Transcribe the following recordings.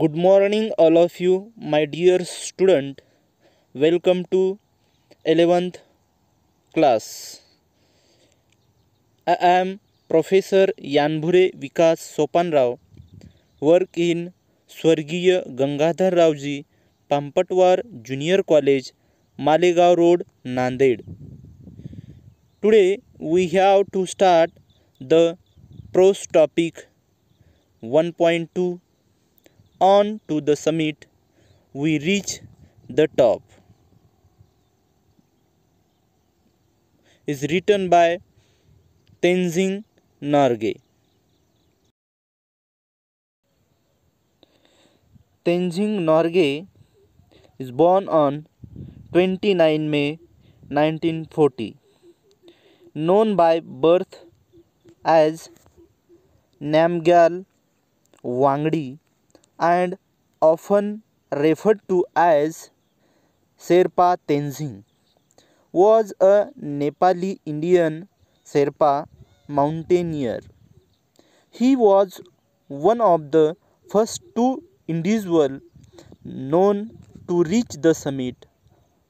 good morning all of you my dear student welcome to 11th class i am professor yanbhure vikas sopan rao work in swargiya gangadhar Raoji pampatwar junior college malegaon road nanded today we have to start the prose topic 1.2 on to the summit, we reach the top. Is written by Tenzing Norgay. Tenzing Norgay is born on 29 May 1940, known by birth as Namgyal Wangdi and often referred to as Sherpa Tenzing, was a Nepali Indian Sherpa mountaineer. He was one of the first two individuals known to reach the summit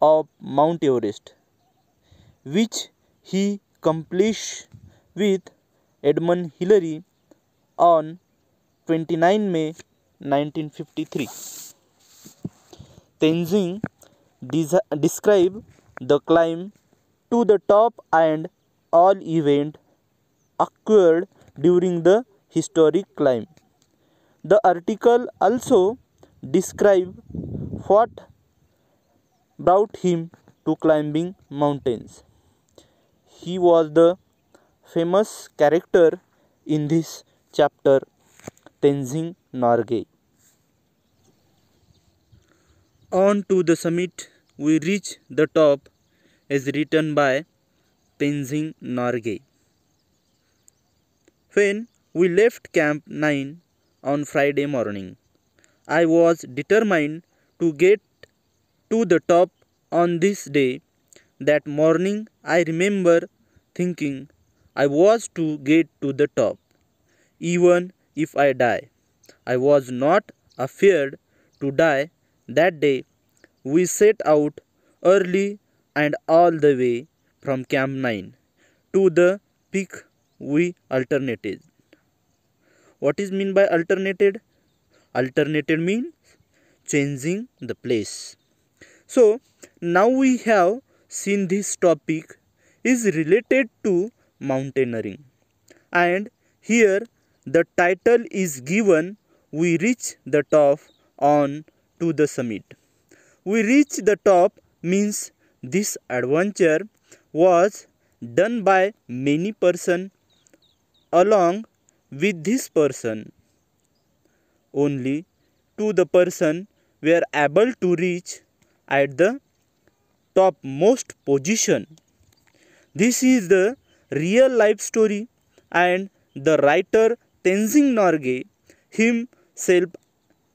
of Mount Everest, which he accomplished with Edmund Hillary on 29 May 1953 tenzing described the climb to the top and all event occurred during the historic climb the article also describe what brought him to climbing mountains he was the famous character in this chapter tenzing Norgay. On to the summit, we reach the top is written by Penzing Norgay. When we left Camp 9 on Friday morning, I was determined to get to the top on this day. That morning, I remember thinking I was to get to the top, even if I die. I was not afraid to die that day. We set out early and all the way from Camp 9 to the peak we alternated. What is mean by alternated? Alternated means changing the place. So now we have seen this topic is related to mountaineering and here the title is given we reach the top on to the summit. We reach the top means this adventure was done by many person along with this person. Only to the person were able to reach at the topmost position. This is the real life story and the writer Tenzing Norgay him self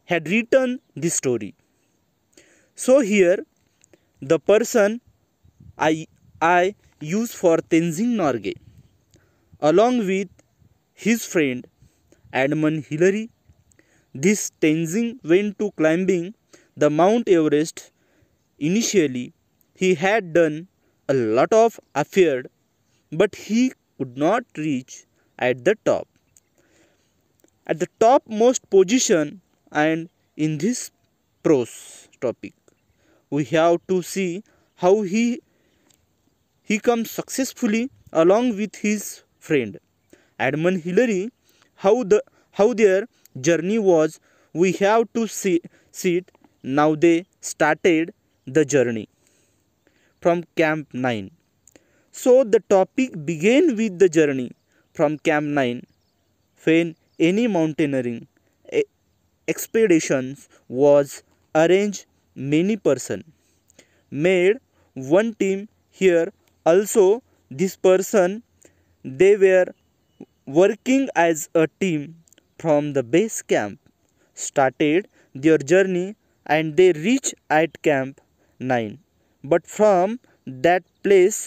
had written the story. So here the person I, I use for Tenzing Norgay along with his friend Edmund Hillary. This Tenzing went to climbing the Mount Everest. Initially, he had done a lot of effort, but he could not reach at the top at the topmost position and in this prose topic we have to see how he he comes successfully along with his friend Edmund Hillary how the how their journey was we have to see, see it now they started the journey from camp 9 so the topic began with the journey from camp 9 when any mountaineering expeditions was arranged many person made one team here also this person they were working as a team from the base camp started their journey and they reached at camp 9 but from that place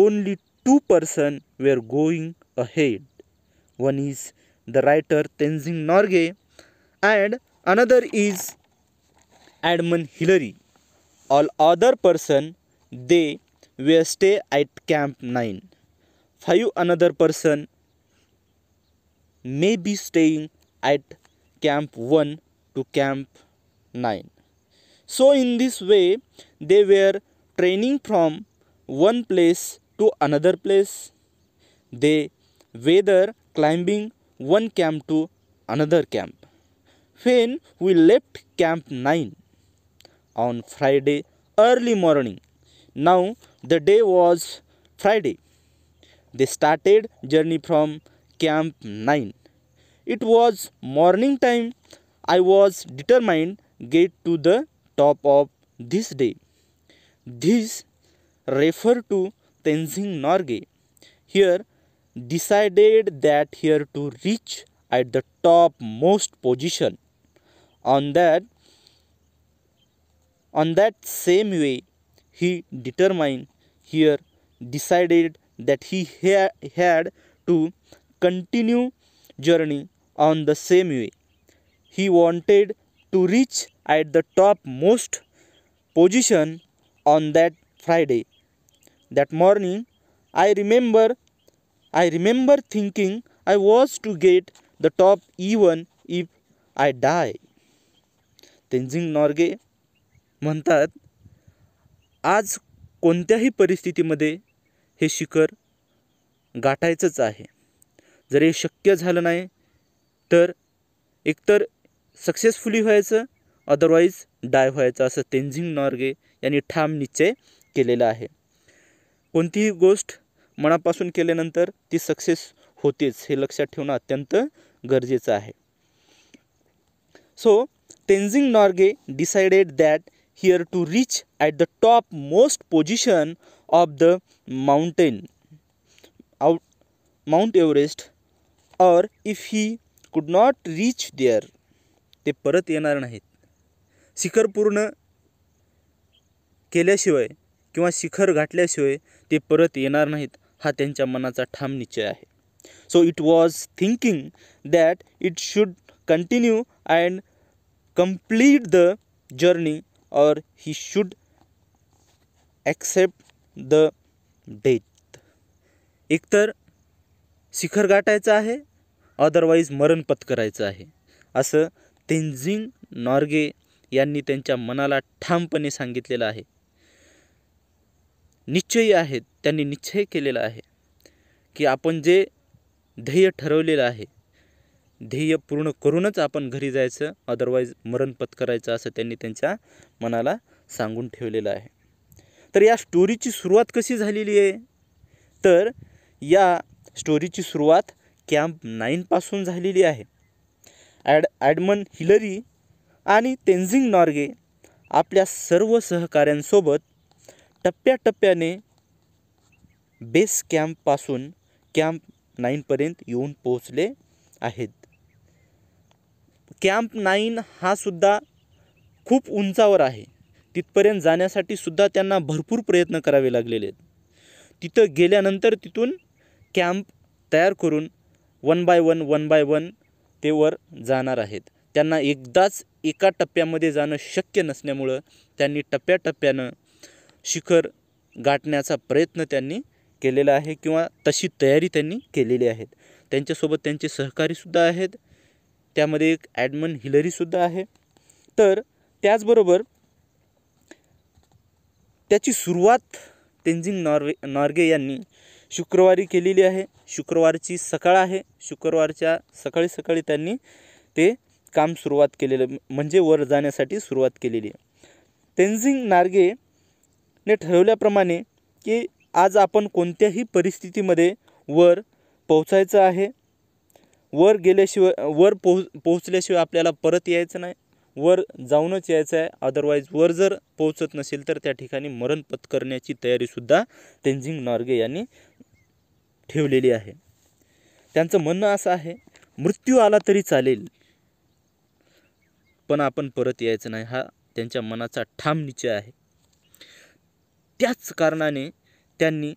only two person were going ahead one is the writer Tenzing Norgay, and another is Edmund Hillary. All other person they were stay at camp 9. Five another person may be staying at camp 1 to camp 9. So in this way they were training from one place to another place. They whether climbing one camp to another camp. When we left Camp 9 on Friday early morning, now the day was Friday. They started journey from Camp 9. It was morning time. I was determined get to the top of this day. This refer to Tenzing Norgay. Here decided that here to reach at the topmost position on that on that same way he determined here decided that he ha had to continue journey on the same way he wanted to reach at the topmost position on that friday that morning i remember I remember thinking I was to get the top even if I die Tenzing Norgay म्हणतात आज कोणत्याही परिस्थितीमध्ये हे शिखर गाठायचंच आहे जर हे शक्य झालं नाही तर एकतर सक्सेसफुली व्हायचं अदरवाईज डाय व्हायचं असं तेंझिंग नॉर्गे यांनी ठाम निश्चय केलेला आहे कोणतीही गोष्ट मनापासून केल्यानंतर ती सक्सेस होतेच हे लक्षात ठेवणं अत्यंत गरजेचं आहे so Tenzing Norgay decided that here to reach at the top most position of the mountain out Mount Everest or if he could not reach there ते परत येणार नाहीत शिखर पूर्ण केल्याशिवाय किंवा शिखर गाठल्याशिवाय ते परत येणार नाहीत हा त्यांच्या मनाचा ठाम निश्चय आहे so it was thinking that it should continue and complete the journey or he should accept the death एकतर शिखर गाठायचं आहे अदरवाईज मरण पत्करायचं आहे असं तेंजिंग नॉर्गे यांनी त्यांच्या मनाला ठामपणे सांगितलेलं आहे निश्चयी आहेत त्यांनी निश्चय केलेला आहे की आपण जे ध्येय ठरवलेलं आहे ध्येय पूर्ण करूनच आपण घरी जायचं अदरवाईज मरण पत्करायचं असं त्यांनी त्यांच्या मनाला सांगून ठेवलेलं आहे तर या स्टोरीची सुरुवात कशी झालेली आहे तर या स्टोरीची सुरुवात कॅम्प नाईनपासून झालेली आहे ॲड ॲडमन हिलरी आणि तेन्झिंग नॉर्गे आपल्या सर्व सहकाऱ्यांसोबत टप्प्याटप्प्याने बेस कॅम्पपासून कॅम्प नाईनपर्यंत येऊन पोहोचले आहेत कॅम्प नाईन हा सुद्धा खूप उंचावर आहे तिथपर्यंत जाण्यासाठी सुद्धा त्यांना भरपूर प्रयत्न करावे लागलेले आहेत तिथं गेल्यानंतर तिथून कॅम्प तयार करून one by one one by one ते वर जाणार आहेत त्यांना एकदाच एका टप्प्यामध्ये जाणं शक्य नसल्यामुळं त्यांनी टप्प्याटप्प्यानं शिखर गाठण्याचा प्रयत्न त्यांनी केलेला आहे किंवा तशी तयारी त्यांनी केलेली आहे त्यांच्यासोबत त्यांचे सहकारीसुद्धा आहेत त्यामध्ये एक ॲडमन हिलरीसुद्धा आहे तर त्याचबरोबर त्याची सुरुवात तेंजिंग नॉर्वे नॉर्गे यांनी शुक्रवारी केलेली आहे शुक्रवारची सकाळ आहे शुक्रवारच्या सकाळी सकाळी त्यांनी ते काम सुरुवात केलेलं म्हणजे वर जाण्यासाठी सुरुवात केलेली आहे तेंजिंग नार्गे ने ठरवल्याप्रमाणे की आज आपण कोणत्याही परिस्थितीमध्ये वर पोहोचायचं आहे वर गेल्याशिवाय वर पोह पोहोचल्याशिवाय आपल्याला परत यायचं नाही वर जाऊनच यायचं आहे अदरवाईज वर जर पोहोचत नसेल तर त्या ठिकाणी मरण पत्करण्याची तयारीसुद्धा तेंजिंग नॉर्गे यांनी ठेवलेली आहे त्यांचं म्हणणं असं आहे मृत्यू आला तरी चालेल पण आपण परत यायचं नाही हा त्यांच्या मनाचा ठाम निश्चय आहे त्याच कारणाने त्यांनी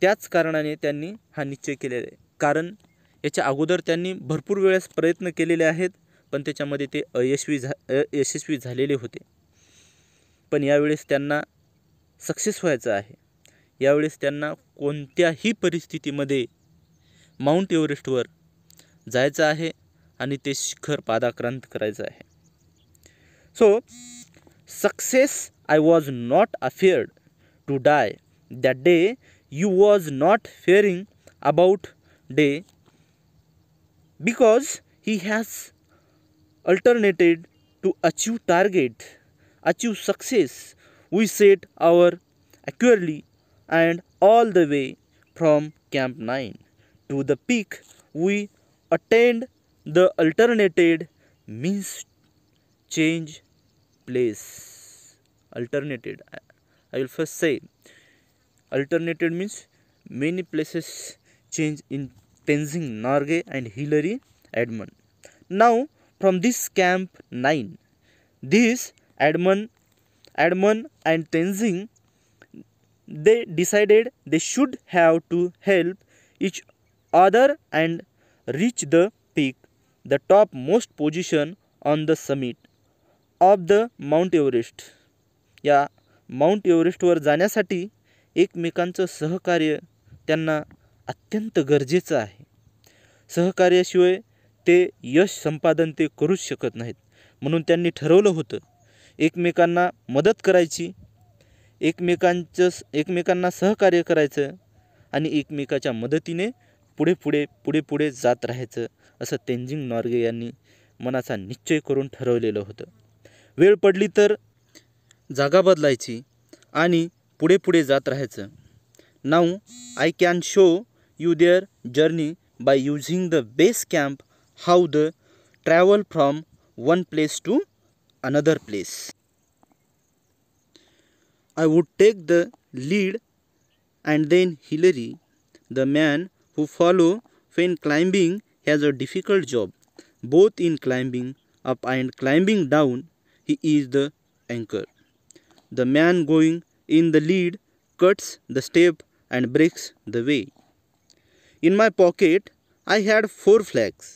त्याच कारणाने त्यांनी हा निश्चय केलेला आहे कारण याच्या अगोदर त्यांनी भरपूर वेळेस प्रयत्न केलेले आहेत पण त्याच्यामध्ये ते अयशस्वी झा यशस्वी झालेले होते पण यावेळेस त्यांना सक्सेस व्हायचं आहे यावेळेस त्यांना कोणत्याही परिस्थितीमध्ये माउंट एव्हरेस्टवर जायचं आहे आणि ते शिखर पादाक्रांत करायचं आहे so success I was not afraid to die. That day you was not fearing about day because he has alternated to achieve target, achieve success. We set our accurately and all the way from Camp 9 to the peak we attained the alternated means change place alternated i will first say alternated means many places change in tenzing norgay and Hillary Edmund." now from this camp 9 this Edmund, Edmund and tenzing they decided they should have to help each other and reach the peak the topmost position on the summit of the Mount Everest. या Mount एव्हरेस्टवर जाण्यासाठी एकमेकांचं सहकार्य त्यांना अत्यंत गरजेचं आहे सहकार्याशिवाय ते यश संपादन ते करूच शकत नाहीत म्हणून त्यांनी ठरवलं होतं एकमेकांना मदत करायची एकमेकांचं एकमेकांना सहकार्य करायचं आणि एकमेकाच्या मदतीने पुढे पुढे पुढे पुढे जात राहायचं असं तेंजिंग नॉर्गे यांनी मनाचा निश्चय करून ठरवलेलं होतं वेळ पडली तर जागा बदलायची आणि पुढे पुढे जात राहायचं now I can show you there journey by using the base camp how the travel from one place to another place I would take the lead and then Hillary the man who follow when climbing has a difficult job both in climbing up and climbing down he is the anchor the man going in the lead cuts the step and breaks the way. In my pocket, I had four flags.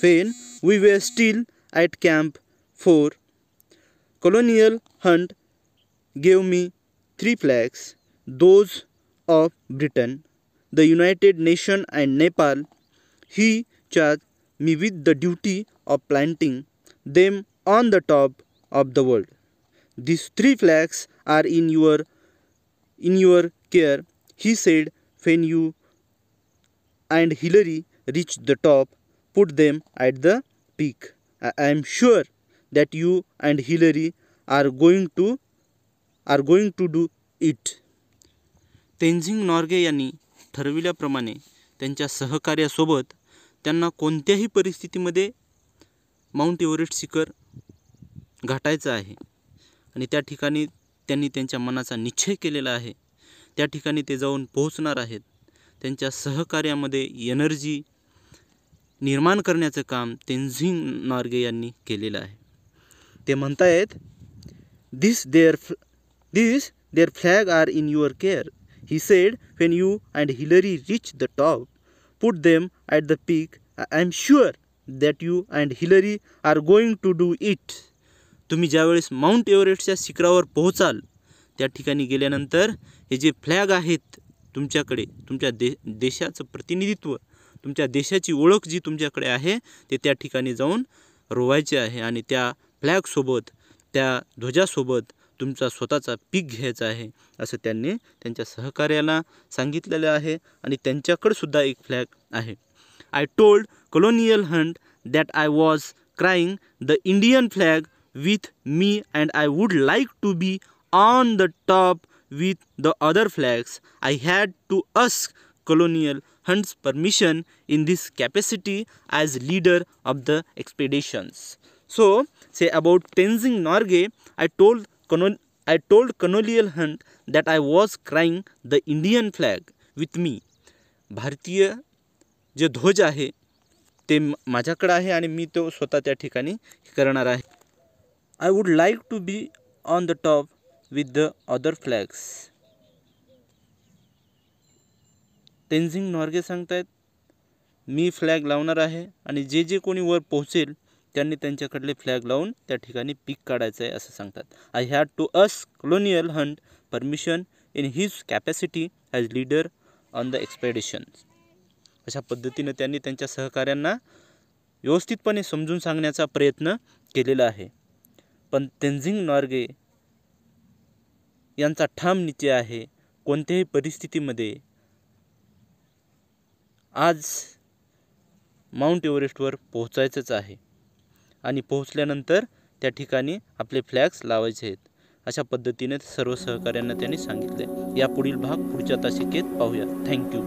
When we were still at Camp 4, Colonial Hunt gave me three flags, those of Britain, the United Nations and Nepal. He charged me with the duty of planting them on the top of the world. This three flags are in your in your care he said when you and Hillary reach the top put them at the peak I am sure that you and Hillary are going to are going to do it Tenzing Norgay यांनी ठरविल्याप्रमाणे त्यांच्या सहकार्यासोबत त्यांना कोणत्याही परिस्थितीमध्ये mount Everest शिखर घाटायचं आहे आणि त्या ठिकाणी त्यांनी निश्चय केलेला आहे जाऊन पोहोचणार आहेत त्यांच्या एनर्जी निर्माण करण्याचं काम तेन्झिंग नॉर्गे के लिए मनता है म्हणतायत this their this their flag are in your care he said when you and Hillary reach the top put them at the peak I am sure that you and Hillary are going to do it. तुम्हें ज्यास mount Everest shikhara पोहोचाल त्या ठिकाणी गेल्यानंतर जे flag आहेत तुमच्याकडे तुमच्या दे देशाचं प्रतिनिधित्व तुमच्या देशा ओख जी तुम्हारक है ते त्या जाऊन रोवायचे है आ त्या फ्लॅगसोबत त्या ध्वजासोबत तुमचा स्वतःचा पीक घ्यायचा आहे असं त्यांनी त्यांच्या एक फ्लैग है I told colonel Hunt that I was crying the Indian flag with me and I would like to be on the top with the other flags. I had to ask Colonial Hunt's permission in this capacity as leader of the expeditions. So, say about Tenzing Norgay, I told Colonial I told Colonial Hunt that I was crying the Indian flag with me. भारतीय जे ध्वज आहे ते माझ्याकडं आहे आणि मी तो स्वतः त्या ठिकाणी करणार आहे I would like to be on the top with the other flags. Tenzing Norgay सांगतायत मी फ्लॅग लावणार आहे आणि जे जे कोणी वर पोहोचेल त्यांनी त्यांच्याकडले फ्लॅग लावून त्या ठिकाणी पीक काढायचं आहे असं सांगतात I had to ask colonel Hunt permission in his capacity as leader on the expedition अशा पद्धतीनं त्यांनी त्यांच्या सहकाऱ्यांना व्यवस्थितपणे समजून सांगण्याचा प्रयत्न केलेला आहे पण तेनझिंग नॉर्गे यांचा ठाम निश्चय आहे कोणत्याही परिस्थितीमध्ये आज माउंट एव्हरेस्टवर पोहोचायचंच आहे आणि पोहोचल्यानंतर त्या ठिकाणी आपले फ्लॅग्स लावायचे आहेत अशा पद्धतीने सर्व सहकाऱ्यांना त्यांनी सांगितले या पुढील भाग पुढच्या तासिकेत पाहूया थँक्यू